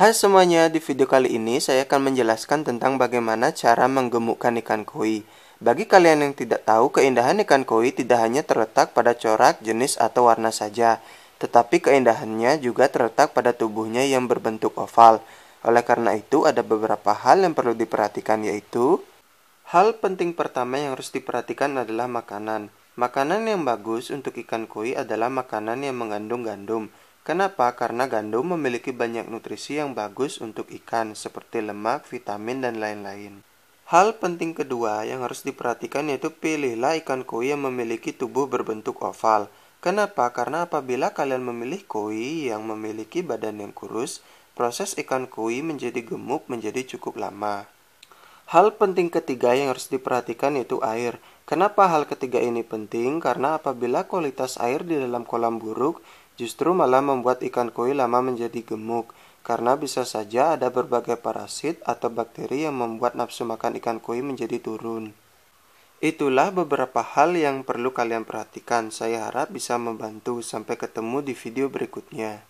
Hai semuanya, di video kali ini saya akan menjelaskan tentang bagaimana cara menggemukkan ikan koi. Bagi kalian yang tidak tahu, keindahan ikan koi tidak hanya terletak pada corak, jenis, atau warna saja, tetapi keindahannya juga terletak pada tubuhnya yang berbentuk oval. Oleh karena itu, ada beberapa hal yang perlu diperhatikan yaitu Hal penting pertama yang harus diperhatikan adalah makanan. Makanan yang bagus untuk ikan koi adalah makanan yang mengandung gandum, Kenapa? Karena gandum memiliki banyak nutrisi yang bagus untuk ikan, seperti lemak, vitamin, dan lain-lain. Hal penting kedua yang harus diperhatikan yaitu pilihlah ikan koi yang memiliki tubuh berbentuk oval. Kenapa? Karena apabila kalian memilih koi yang memiliki badan yang kurus, proses ikan koi menjadi gemuk menjadi cukup lama. Hal penting ketiga yang harus diperhatikan yaitu air. Kenapa hal ketiga ini penting? Karena apabila kualitas air di dalam kolam buruk, justru malah membuat ikan koi lama menjadi gemuk karena bisa saja ada berbagai parasit atau bakteri yang membuat nafsu makan ikan koi menjadi turun. Itulah beberapa hal yang perlu kalian perhatikan. Saya harap bisa membantu. Sampai ketemu di video berikutnya.